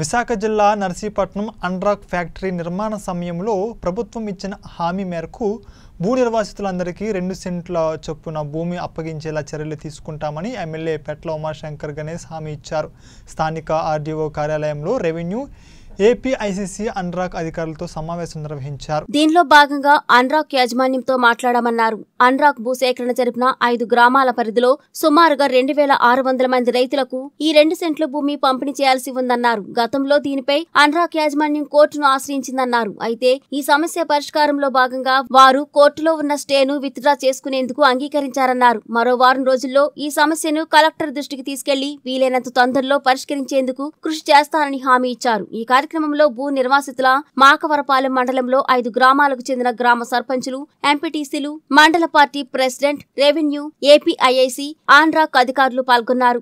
విశాఖ జిల్లా నర్సీపట్నం అండ్రాక్ ఫ్యాక్టరీ నిర్మాణ సమయంలో ప్రభుత్వం ఇచ్చిన హామీ మేరకు భూ నిర్వాసితులందరికీ రెండు సెంట్ల చొప్పున భూమి అప్పగించేలా చర్యలు తీసుకుంటామని ఎమ్మెల్యే పెట్ల ఉమాశంకర్ గణేష్ హామీ ఇచ్చారు స్థానిక ఆర్డీఓ కార్యాలయంలో రెవెన్యూ ఏపీ అన్రాక్ అధికారులతో సమావేశం నిర్వహించారు దీనిలో భాగంగా అన్రాక్ యాజమాన్యంతో మాట్లాడామన్నారు అన్రాక్ భూసేకరణ జరిపిన ఐదు గ్రామాల పరిధిలో సుమారుగా రెండు వేల ఆరు వందల మంది రైతులకు ఈ రెండు సెంట్ల భూమి పంపిణీ చేయాల్సి ఉందన్నారు గతంలో దీనిపై అన్రాక్ యాజమాన్యం కోర్టును ఆశ్రయించిందన్నారు అయితే ఈ సమస్య పరిష్కారంలో భాగంగా వారు కోర్టులో ఉన్న స్టేను విత్డ్రా చేసుకునేందుకు అంగీకరించారన్నారు మరో వారం రోజుల్లో ఈ సమస్యను కలెక్టర్ దృష్టికి తీసుకెళ్లి వీలైనంత తొందరలో పరిష్కరించేందుకు కృషి చేస్తానని హామీ ఇచ్చారు ఈ కార్యక్రమం కార్యక్రమంలో భూ నిర్వాసితుల మాకవరపాలెం మండలంలో ఐదు గ్రామాలకు చెందిన గ్రామ సర్పంచులు ఎంపీటీసీలు మండల పార్టీ ప్రెసిడెంట్ రెవెన్యూ ఏపీఐఐసి ఆంధ్రాక్ అధికారులు పాల్గొన్నారు